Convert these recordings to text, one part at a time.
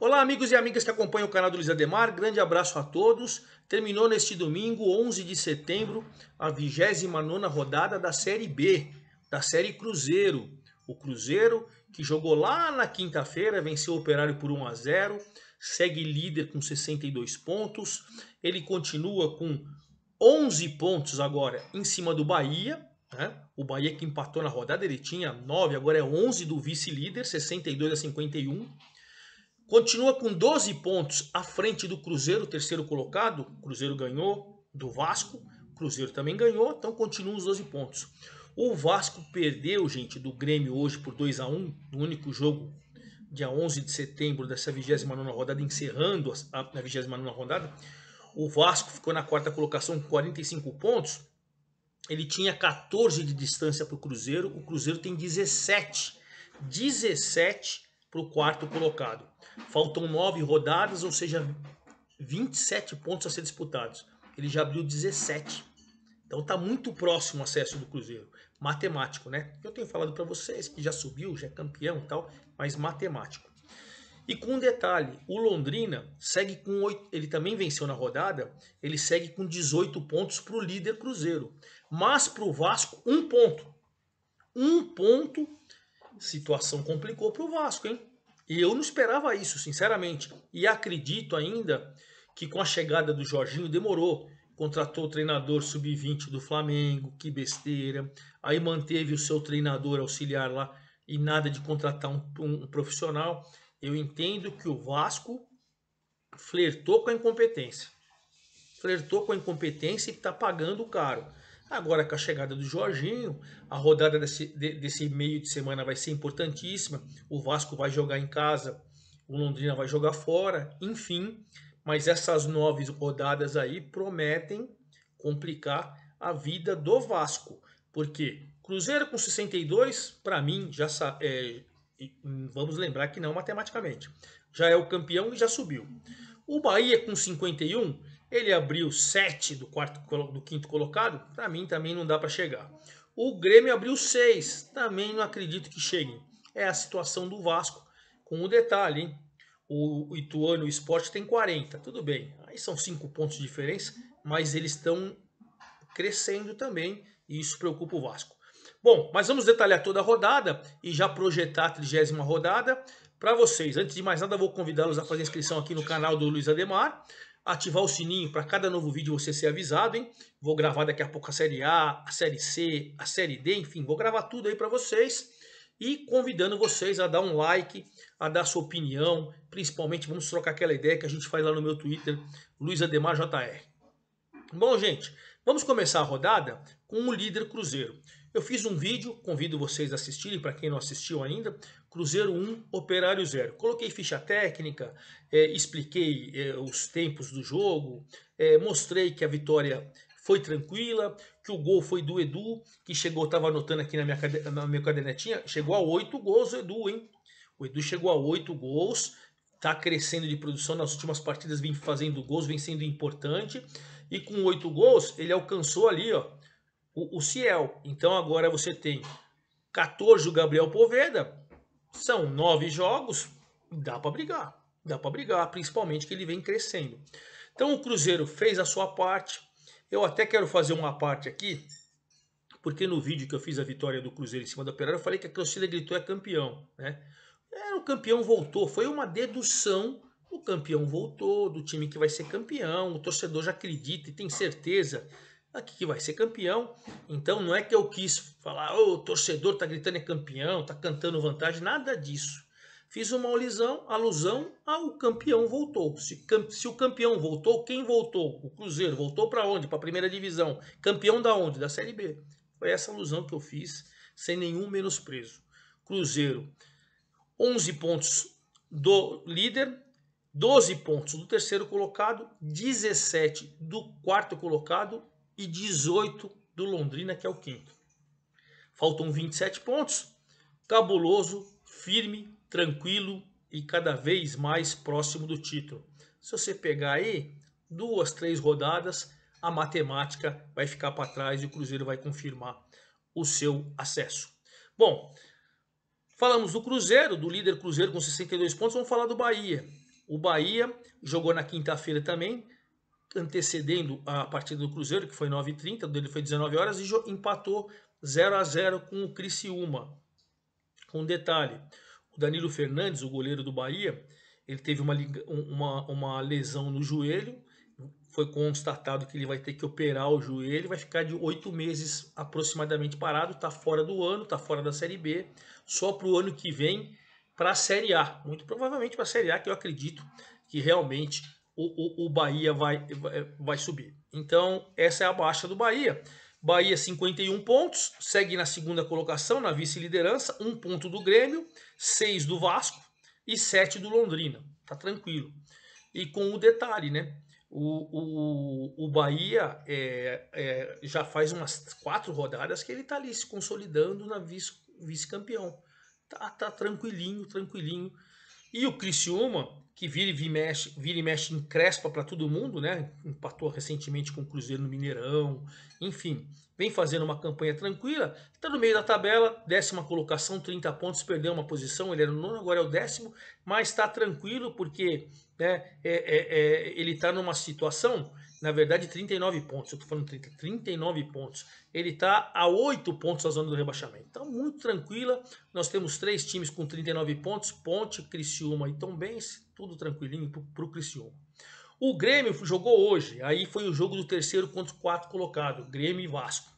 Olá, amigos e amigas que acompanham o canal do Luiz Ademar, grande abraço a todos. Terminou neste domingo, 11 de setembro, a 29 rodada da Série B, da Série Cruzeiro. O Cruzeiro, que jogou lá na quinta-feira, venceu o Operário por 1 a 0, segue líder com 62 pontos. Ele continua com 11 pontos agora em cima do Bahia, né? O Bahia que empatou na rodada, ele tinha 9, agora é 11 do vice-líder, 62 a 51. Continua com 12 pontos à frente do Cruzeiro, terceiro colocado. O Cruzeiro ganhou do Vasco. O Cruzeiro também ganhou, então continuam os 12 pontos. O Vasco perdeu, gente, do Grêmio hoje por 2 a 1 no único jogo, dia 11 de setembro dessa 29 rodada, encerrando a, a 29 rodada. O Vasco ficou na quarta colocação com 45 pontos. Ele tinha 14 de distância para o Cruzeiro, o Cruzeiro tem 17. 17 para o quarto colocado. Faltam nove rodadas, ou seja, 27 pontos a ser disputados. Ele já abriu 17. Então está muito próximo o acesso do Cruzeiro. Matemático, né? Eu tenho falado para vocês que já subiu, já é campeão e tal, mas matemático. E com um detalhe, o Londrina segue com oito. ele também venceu na rodada, ele segue com 18 pontos para o líder Cruzeiro. Mas para o Vasco, um ponto. Um ponto, situação complicou para o Vasco, hein? E eu não esperava isso, sinceramente. E acredito ainda que com a chegada do Jorginho demorou. Contratou o treinador sub-20 do Flamengo, que besteira. Aí manteve o seu treinador auxiliar lá e nada de contratar um, um, um profissional. Eu entendo que o Vasco flertou com a incompetência. Flertou com a incompetência e está pagando caro. Agora, com a chegada do Jorginho, a rodada desse, desse meio de semana vai ser importantíssima. O Vasco vai jogar em casa, o Londrina vai jogar fora, enfim. Mas essas nove rodadas aí prometem complicar a vida do Vasco. Porque Cruzeiro com 62, para mim, já é, vamos lembrar que não matematicamente, já é o campeão e já subiu. O Bahia com 51 ele abriu 7 do, quarto, do quinto colocado, para mim também não dá para chegar. O Grêmio abriu 6, também não acredito que chegue. É a situação do Vasco, com o detalhe, hein? O Ituano e o Esporte tem 40, tudo bem. Aí são 5 pontos de diferença, mas eles estão crescendo também e isso preocupa o Vasco. Bom, mas vamos detalhar toda a rodada e já projetar a trigésima rodada para vocês. Antes de mais nada, vou convidá-los a fazer inscrição aqui no canal do Luiz Ademar ativar o sininho para cada novo vídeo você ser avisado, hein? Vou gravar daqui a pouco a série A, a série C, a série D, enfim, vou gravar tudo aí para vocês e convidando vocês a dar um like, a dar sua opinião, principalmente vamos trocar aquela ideia que a gente faz lá no meu Twitter, Luiz Ademar JR. Bom, gente, vamos começar a rodada com o líder Cruzeiro. Eu fiz um vídeo, convido vocês a assistirem, para quem não assistiu ainda, Cruzeiro 1, Operário 0. Coloquei ficha técnica, é, expliquei é, os tempos do jogo, é, mostrei que a vitória foi tranquila, que o gol foi do Edu, que chegou, estava anotando aqui na minha, na minha cadernetinha, chegou a oito gols o Edu, hein? O Edu chegou a oito gols, está crescendo de produção nas últimas partidas, vem fazendo gols, vem sendo importante, e com oito gols ele alcançou ali, ó, o, o Ciel. Então agora você tem 14 o Gabriel Poveda, são nove jogos, dá para brigar, dá para brigar, principalmente que ele vem crescendo. Então o Cruzeiro fez a sua parte. Eu até quero fazer uma parte aqui, porque no vídeo que eu fiz a vitória do Cruzeiro em cima da Operário, eu falei que a torcida gritou é campeão, né? Era é, o campeão voltou, foi uma dedução o campeão voltou, do time que vai ser campeão, o torcedor já acredita e tem certeza aqui ah, que vai ser campeão. Então não é que eu quis falar, oh, o torcedor tá gritando é campeão, tá cantando vantagem, nada disso. Fiz uma alusão, alusão ao campeão voltou. Se, se o campeão voltou, quem voltou? O Cruzeiro voltou para onde? Para a primeira divisão. Campeão da onde? Da Série B. Foi essa alusão que eu fiz, sem nenhum menosprezo. Cruzeiro, 11 pontos do líder, 12 pontos do terceiro colocado, 17 do quarto colocado e 18 do Londrina, que é o quinto. Faltam 27 pontos. Cabuloso, firme, tranquilo e cada vez mais próximo do título. Se você pegar aí duas, três rodadas, a matemática vai ficar para trás e o Cruzeiro vai confirmar o seu acesso. Bom, falamos do Cruzeiro, do líder Cruzeiro com 62 pontos, vamos falar do Bahia. O Bahia jogou na quinta-feira também, antecedendo a partida do Cruzeiro, que foi 9h30, dele foi 19 horas, e empatou 0 a 0 com o Criciúma. Com um detalhe, o Danilo Fernandes, o goleiro do Bahia, ele teve uma, uma, uma lesão no joelho, foi constatado que ele vai ter que operar o joelho, vai ficar de oito meses aproximadamente parado, está fora do ano, está fora da Série B, só para o ano que vem para a Série A, muito provavelmente para a Série A, que eu acredito que realmente o, o, o Bahia vai, vai subir. Então, essa é a baixa do Bahia. Bahia 51 pontos, segue na segunda colocação, na vice-liderança, um ponto do Grêmio, seis do Vasco e sete do Londrina. Tá tranquilo. E com o detalhe, né? O, o, o Bahia é, é, já faz umas quatro rodadas que ele tá ali se consolidando na vice-campeão. Vice tá, tá tranquilinho, tranquilinho e o Criciúma, que vira e mexe, vira e mexe em crespa para todo mundo, né? Empatou recentemente com o Cruzeiro no Mineirão, enfim, vem fazendo uma campanha tranquila, está no meio da tabela, décima colocação, 30 pontos, perdeu uma posição, ele era o nono, agora é o décimo, mas está tranquilo porque né, é, é, é, ele está numa situação na verdade, 39 pontos. Eu tô falando 30, 39 pontos. Ele está a 8 pontos da zona do rebaixamento. Então, muito tranquila. Nós temos três times com 39 pontos: Ponte, Criciúma e Tombense. Tudo tranquilinho para o Criciúma. O Grêmio jogou hoje. Aí foi o jogo do terceiro contra o quarto colocado: Grêmio e Vasco.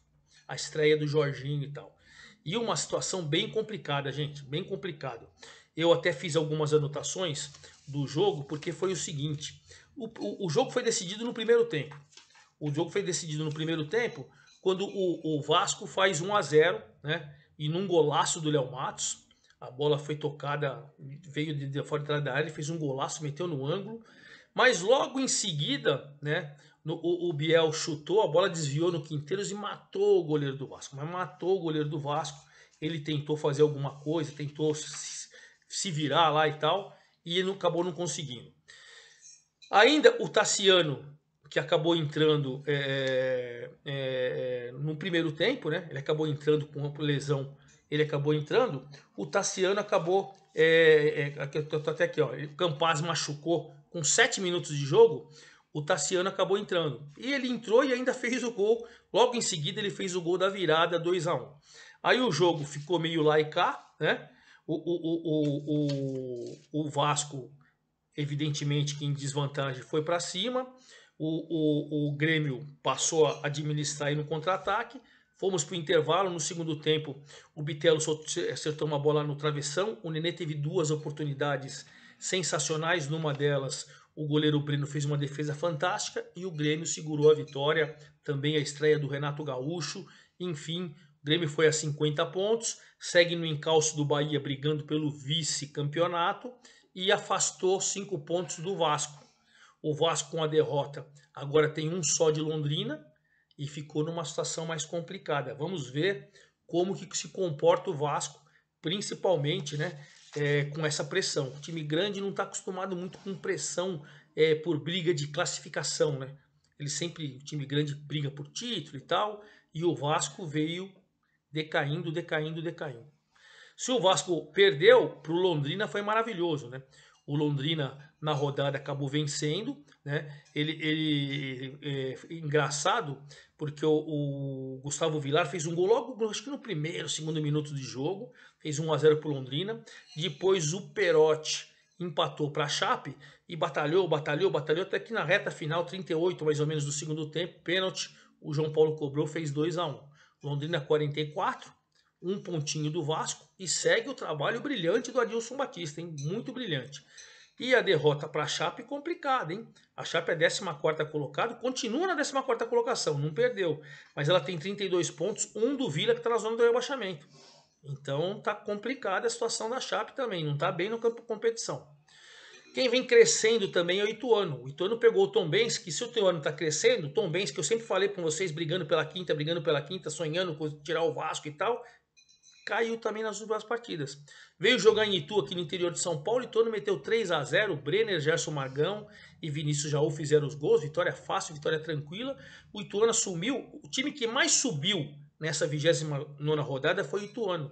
A estreia do Jorginho e tal. E uma situação bem complicada, gente. Bem complicada. Eu até fiz algumas anotações do jogo, porque foi o seguinte. O, o, o, jogo foi decidido no primeiro tempo. O jogo foi decidido no primeiro tempo quando o, o Vasco faz 1 a 0 né? E num golaço do Léo Matos, a bola foi tocada, veio de, de fora de trás da área, fez um golaço, meteu no ângulo. Mas logo em seguida, né? No, o, o, Biel chutou, a bola desviou no Quinteiros e matou o goleiro do Vasco. Mas matou o goleiro do Vasco. Ele tentou fazer alguma coisa, tentou se, se virar lá e tal, e não, acabou não conseguindo. Ainda o Tassiano, que acabou entrando é, é, é, no primeiro tempo, né? Ele acabou entrando com uma lesão, ele acabou entrando. O Tassiano acabou, é, é, eu tô até aqui, ó. O Campaz machucou com sete minutos de jogo. O Tassiano acabou entrando. E ele entrou e ainda fez o gol. Logo em seguida, ele fez o gol da virada 2 a 1 um. Aí o jogo ficou meio lá e cá, né? O, o, o, o, o Vasco evidentemente que em desvantagem foi para cima. O, o, o, Grêmio passou a administrar aí no contra-ataque. Fomos para o intervalo. No segundo tempo, o Bitelo acertou uma bola no travessão. O Nenê teve duas oportunidades sensacionais. Numa delas, o goleiro Breno fez uma defesa fantástica e o Grêmio segurou a vitória. Também a estreia do Renato Gaúcho. Enfim, o Grêmio foi a 50 pontos, segue no encalço do Bahia brigando pelo vice-campeonato e afastou cinco pontos do Vasco. O Vasco, com a derrota, agora tem um só de Londrina e ficou numa situação mais complicada. Vamos ver como que se comporta o Vasco, principalmente né, é, com essa pressão. O time grande não está acostumado muito com pressão é, por briga de classificação. Né? Ele sempre, o time grande briga por título e tal, e o Vasco veio decaindo, decaindo, decaindo. Se o Vasco perdeu, para o Londrina foi maravilhoso, né? O Londrina na rodada acabou vencendo, né? Ele, ele é, é engraçado porque o, o, Gustavo Vilar fez um gol logo, acho que no primeiro, segundo minuto de jogo, fez 1 a 0 para o Londrina. Depois o Perotti empatou para a Chape e batalhou, batalhou, batalhou até que na reta final, 38 mais ou menos do segundo tempo, pênalti, o João Paulo cobrou, fez 2 a 1. Londrina 44, um pontinho do Vasco e segue o trabalho brilhante do Adilson Batista, hein? Muito brilhante. E a derrota para a Chape é complicada, hein? A Chape é 14 colocado, continua na 14 colocação, não perdeu. Mas ela tem 32 pontos, um do Vila que está na zona do rebaixamento. Então tá complicada a situação da Chape também, não tá bem no campo de competição. Quem vem crescendo também é o Ituano. O Ituano pegou o Tom Benz, que se o Ituano está crescendo, o Tom Benz, que eu sempre falei com vocês, brigando pela quinta, brigando pela quinta, sonhando com tirar o Vasco e tal, caiu também nas últimas partidas. Veio jogar em Itu aqui no interior de São Paulo e todo meteu 3 a 0 Brenner, Gerson Magão e Vinícius Jaú fizeram os gols, vitória fácil, vitória tranquila. O Ituano sumiu, o time que mais subiu nessa 29 rodada foi o Ituano.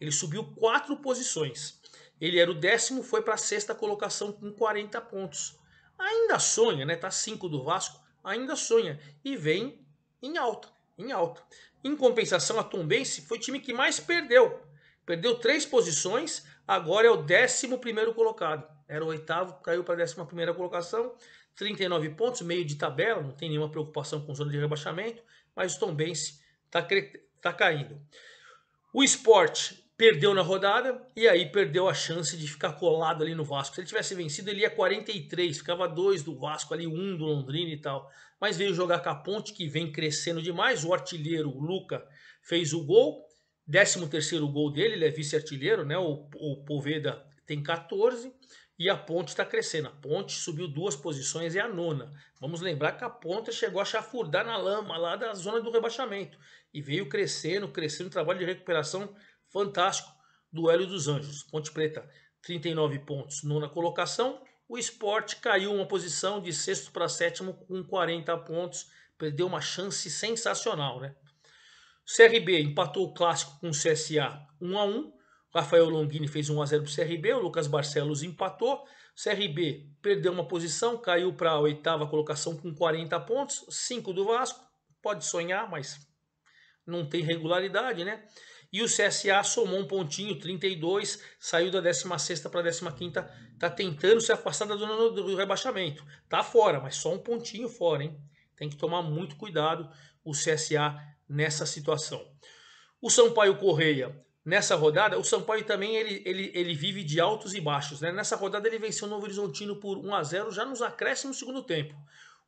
Ele subiu quatro posições. Ele era o décimo, foi para a sexta colocação com 40 pontos. Ainda sonha, né? Tá 5 do Vasco, ainda sonha. E vem em alta, em alta. Em compensação, a Tombense foi o time que mais perdeu. Perdeu três posições, agora é o 11 colocado. Era o oitavo, caiu para a 11 colocação. 39 pontos, meio de tabela, não tem nenhuma preocupação com zona de rebaixamento, mas o Tombense está tá caindo. O esporte perdeu na rodada e aí perdeu a chance de ficar colado ali no Vasco. Se ele tivesse vencido, ele ia 43, ficava dois do Vasco ali, um do Londrina e tal. Mas veio jogar com a Ponte, que vem crescendo demais. O artilheiro, o Luca, fez o gol, 13 terceiro gol dele, ele é vice-artilheiro, né? O, o Poveda tem 14 e a Ponte está crescendo. A Ponte subiu duas posições e é a nona. Vamos lembrar que a Ponte chegou a chafurdar na lama lá da zona do rebaixamento e veio crescendo, crescendo, trabalho de recuperação fantástico. do Hélio dos Anjos. Ponte Preta, 39 pontos, nona colocação. O esporte caiu uma posição de sexto para sétimo com 40 pontos. Perdeu uma chance sensacional, né? CRB empatou o clássico com o CSA 1 a 1 Rafael Longini fez 1 x 0 para o CRB, o Lucas Barcelos empatou. CRB perdeu uma posição, caiu para a oitava colocação com 40 pontos, 5 do Vasco. Pode sonhar, mas não tem regularidade, né? E o CSA somou um pontinho, 32, saiu da 16 para a 15, está tentando se afastar da zona do rebaixamento. Está fora, mas só um pontinho fora, hein? Tem que tomar muito cuidado o CSA nessa situação. O Sampaio Correia, nessa rodada, o Sampaio também ele, ele, ele vive de altos e baixos. Né? Nessa rodada ele venceu o Novo Horizontino por 1 a 0 já nos acréscimos no segundo tempo.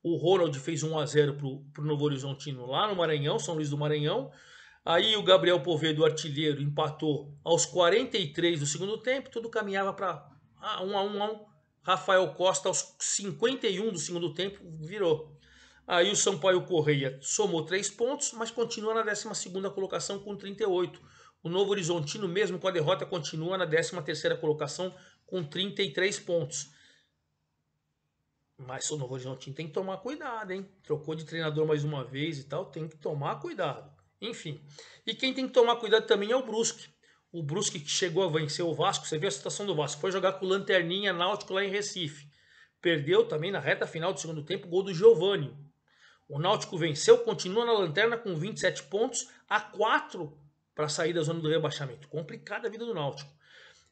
O Ronald fez 1 a 0 para o Novo Horizontino lá no Maranhão, São Luís do Maranhão. Aí o Gabriel Povedo, artilheiro, empatou aos 43 do segundo tempo, tudo caminhava para 1 ah, a 1 a 1. Rafael Costa aos 51 do segundo tempo virou. Aí o Sampaio Correia somou 3 pontos, mas continua na 12 colocação com 38. O Novo Horizontino, mesmo com a derrota, continua na 13 colocação com 33 pontos. Mas o Novo Horizontino tem que tomar cuidado, hein? Trocou de treinador mais uma vez e tal, tem que tomar cuidado. Enfim. E quem tem que tomar cuidado também é o Brusque. O Brusque que chegou a vencer o Vasco, você viu a situação do Vasco, foi jogar com o Lanterninha Náutico lá em Recife. Perdeu também na reta final do segundo tempo o gol do Giovani O Náutico venceu, continua na lanterna com 27 pontos, a 4 para sair da zona do rebaixamento. Complicada a vida do Náutico.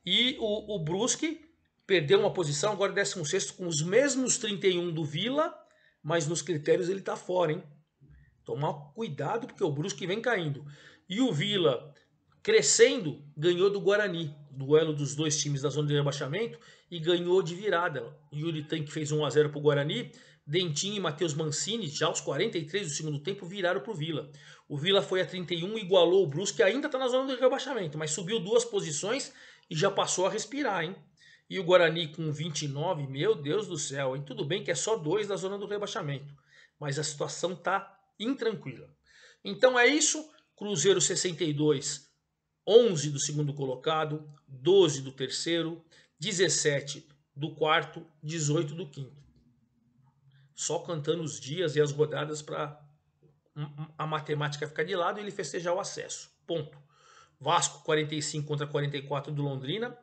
E o, o Brusque perdeu uma posição, agora 16 com os mesmos 31 do Vila, mas nos critérios ele está fora, hein? Tomar cuidado, porque o Brusque vem caindo. E o Vila, crescendo, ganhou do Guarani. Duelo dos dois times da zona de rebaixamento e ganhou de virada. Yuri Tank fez 1 a 0 para o Guarani. Dentinho e Matheus Mancini, já aos 43 do segundo tempo, viraram para o Vila. O Vila foi a 31, igualou o Brusque, ainda está na zona de rebaixamento, mas subiu duas posições e já passou a respirar, hein? E o Guarani com 29, meu Deus do céu, hein? Tudo bem que é só dois da zona do rebaixamento, mas a situação tá intranquila. Então é isso, Cruzeiro 62, 11 do segundo colocado, 12 do terceiro, 17 do quarto, 18 do quinto. Só cantando os dias e as rodadas para a matemática ficar de lado e ele festejar o acesso. Ponto. Vasco 45 contra 44 do Londrina.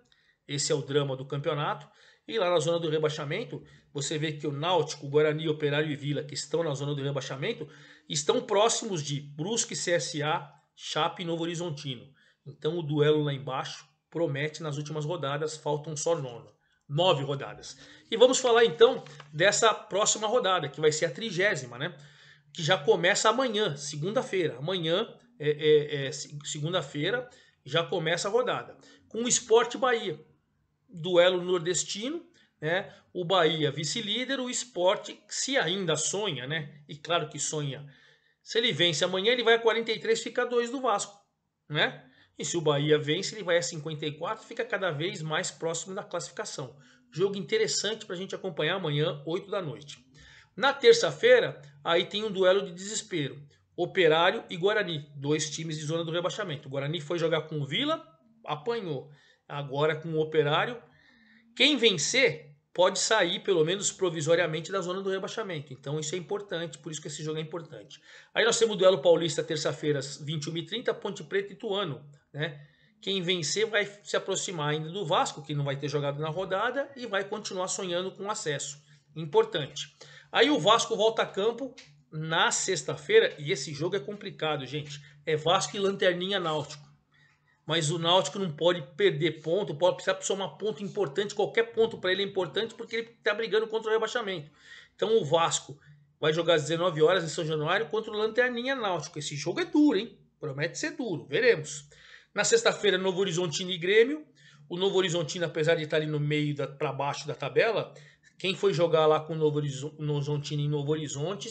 Esse é o drama do campeonato. E lá na zona do rebaixamento, você vê que o Náutico, Guarani, Operário e Vila, que estão na zona do rebaixamento, estão próximos de Brusque, CSA, Chape e Novo Horizontino. Então o duelo lá embaixo promete nas últimas rodadas, faltam só nona, nove rodadas. E vamos falar então dessa próxima rodada, que vai ser a trigésima, né? Que já começa amanhã, segunda-feira. Amanhã, é, é, é segunda-feira, já começa a rodada. Com o Esporte Bahia, duelo nordestino, né? O Bahia vice-líder, o esporte se ainda sonha, né? E claro que sonha. Se ele vence amanhã, ele vai a 43, fica 2 do Vasco, né? E se o Bahia vence, ele vai a 54, fica cada vez mais próximo da classificação. Jogo interessante para a gente acompanhar amanhã, 8 da noite. Na terça-feira, aí tem um duelo de desespero. Operário e Guarani, dois times de zona do rebaixamento. O Guarani foi jogar com o Vila, apanhou agora com o Operário. Quem vencer pode sair, pelo menos provisoriamente, da zona do rebaixamento. Então isso é importante, por isso que esse jogo é importante. Aí nós temos o duelo paulista terça-feira, 21h30, Ponte Preta e Tuano Né? Quem vencer vai se aproximar ainda do Vasco, que não vai ter jogado na rodada, e vai continuar sonhando com acesso. Importante. Aí o Vasco volta a campo na sexta-feira, e esse jogo é complicado, gente. É Vasco e Lanterninha Náutico mas o Náutico não pode perder ponto, pode precisar somar ponto importante, qualquer ponto para ele é importante porque ele está brigando contra o rebaixamento. Então o Vasco vai jogar às 19 horas em São Januário contra o Lanterninha Náutico. Esse jogo é duro, hein? Promete ser duro, veremos. Na sexta-feira, Novo Horizontino e Grêmio. O Novo Horizontino, apesar de estar tá ali no meio para baixo da tabela, quem foi jogar lá com o Novo Horizontino em Novo Horizonte,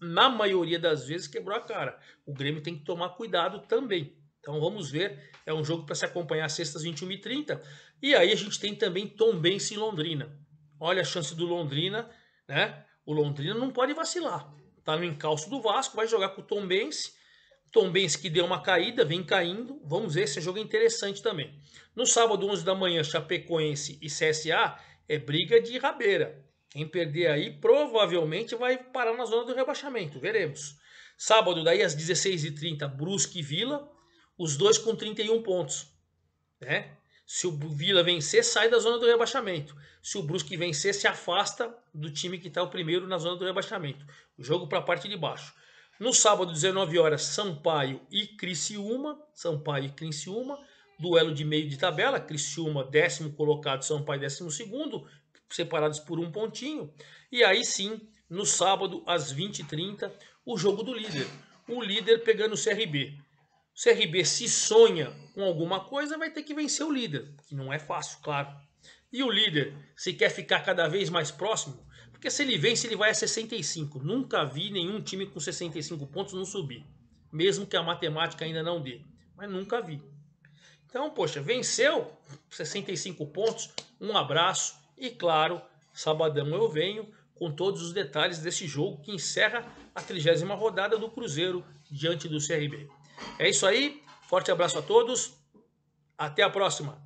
na maioria das vezes quebrou a cara. O Grêmio tem que tomar cuidado também. Então vamos ver, é um jogo para se acompanhar sextas 21h30. E aí a gente tem também Tombense em Londrina. Olha a chance do Londrina, né? O Londrina não pode vacilar. Tá no encalço do Vasco, vai jogar com o Tombense. Tombense que deu uma caída, vem caindo. Vamos ver, esse jogo é interessante também. No sábado, 11 da manhã, Chapecoense e CSA é briga de rabeira. Quem perder aí provavelmente vai parar na zona do rebaixamento, veremos. Sábado, daí às 16h30, Brusque e Vila os dois com 31 pontos. Né? Se o Vila vencer, sai da zona do rebaixamento. Se o Brusque vencer, se afasta do time que está o primeiro na zona do rebaixamento. O jogo para a parte de baixo. No sábado, 19 horas, Sampaio e Criciúma. Sampaio e Criciúma. Duelo de meio de tabela. Criciúma, décimo colocado, Sampaio, décimo segundo. Separados por um pontinho. E aí sim, no sábado, às 20h30, o jogo do líder. O líder pegando o CRB o CRB se sonha com alguma coisa, vai ter que vencer o líder, que não é fácil, claro. E o líder, se quer ficar cada vez mais próximo, porque se ele vence, ele vai a 65. Nunca vi nenhum time com 65 pontos não subir, mesmo que a matemática ainda não dê, mas nunca vi. Então, poxa, venceu 65 pontos, um abraço e claro, sabadão eu venho com todos os detalhes desse jogo que encerra a 30 rodada do Cruzeiro diante do CRB. É isso aí. Forte abraço a todos. Até a próxima.